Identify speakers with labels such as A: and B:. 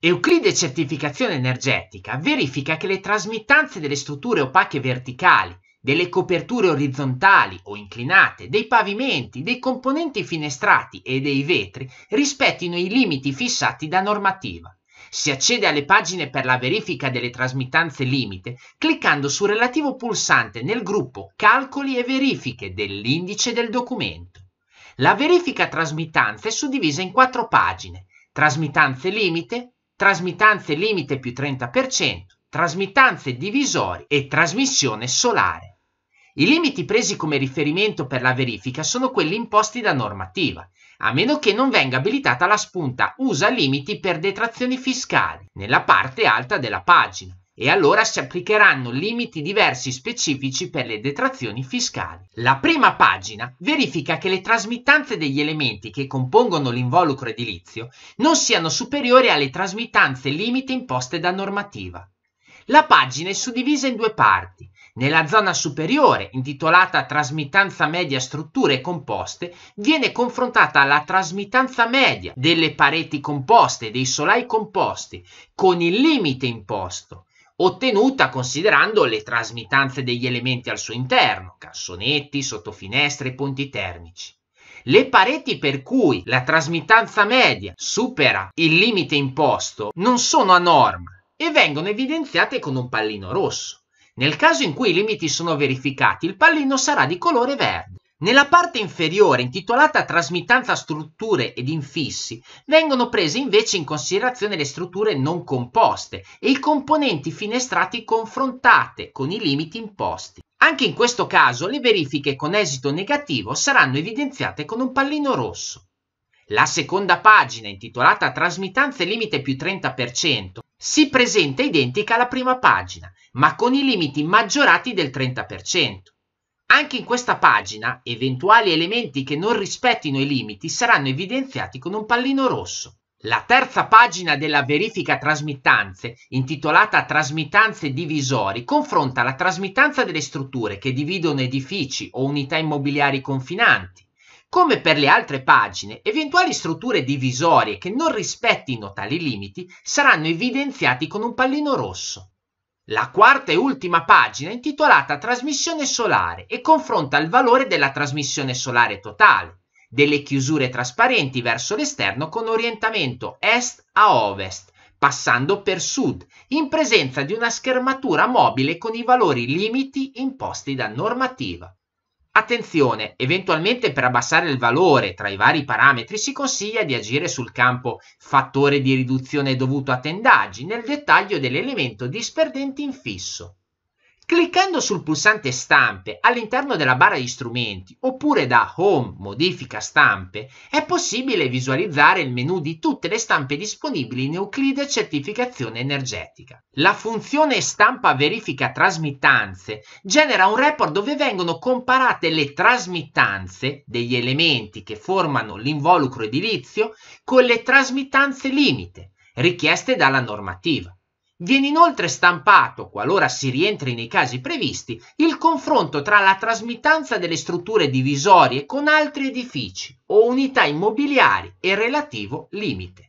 A: Euclide Certificazione Energetica verifica che le trasmittanze delle strutture opache verticali, delle coperture orizzontali o inclinate, dei pavimenti, dei componenti finestrati e dei vetri rispettino i limiti fissati da normativa. Si accede alle pagine per la verifica delle trasmittanze limite cliccando sul relativo pulsante nel gruppo Calcoli e verifiche dell'indice del documento. La verifica trasmittanza è suddivisa in quattro pagine. Trasmittanze limite, trasmittanze limite più 30%, trasmittanze divisori e trasmissione solare. I limiti presi come riferimento per la verifica sono quelli imposti da normativa, a meno che non venga abilitata la spunta Usa limiti per detrazioni fiscali nella parte alta della pagina e allora si applicheranno limiti diversi specifici per le detrazioni fiscali. La prima pagina verifica che le trasmittanze degli elementi che compongono l'involucro edilizio non siano superiori alle trasmittanze limite imposte da normativa. La pagina è suddivisa in due parti. Nella zona superiore, intitolata Trasmittanza media strutture composte, viene confrontata la trasmittanza media delle pareti composte, e dei solai composti, con il limite imposto ottenuta considerando le trasmitanze degli elementi al suo interno, cassonetti, sottofinestre, e ponti termici. Le pareti per cui la trasmittanza media supera il limite imposto non sono a norma e vengono evidenziate con un pallino rosso. Nel caso in cui i limiti sono verificati, il pallino sarà di colore verde. Nella parte inferiore, intitolata Trasmittanza strutture ed infissi, vengono prese invece in considerazione le strutture non composte e i componenti finestrati confrontate con i limiti imposti. Anche in questo caso le verifiche con esito negativo saranno evidenziate con un pallino rosso. La seconda pagina, intitolata Trasmittanze limite più 30%, si presenta identica alla prima pagina, ma con i limiti maggiorati del 30%. Anche in questa pagina eventuali elementi che non rispettino i limiti saranno evidenziati con un pallino rosso. La terza pagina della verifica trasmittanze, intitolata Trasmittanze divisori, confronta la trasmittanza delle strutture che dividono edifici o unità immobiliari confinanti come per le altre pagine, eventuali strutture divisorie che non rispettino tali limiti saranno evidenziati con un pallino rosso. La quarta e ultima pagina è intitolata Trasmissione solare e confronta il valore della trasmissione solare totale, delle chiusure trasparenti verso l'esterno con orientamento est a ovest, passando per sud, in presenza di una schermatura mobile con i valori limiti imposti da normativa. Attenzione, eventualmente per abbassare il valore tra i vari parametri si consiglia di agire sul campo fattore di riduzione dovuto a tendaggi nel dettaglio dell'elemento disperdente in fisso. Cliccando sul pulsante stampe all'interno della barra di strumenti oppure da Home modifica stampe è possibile visualizzare il menu di tutte le stampe disponibili in Euclide certificazione energetica. La funzione stampa verifica trasmittanze genera un report dove vengono comparate le trasmittanze degli elementi che formano l'involucro edilizio con le trasmittanze limite richieste dalla normativa. Viene inoltre stampato, qualora si rientri nei casi previsti, il confronto tra la trasmittanza delle strutture divisorie con altri edifici o unità immobiliari e relativo limite.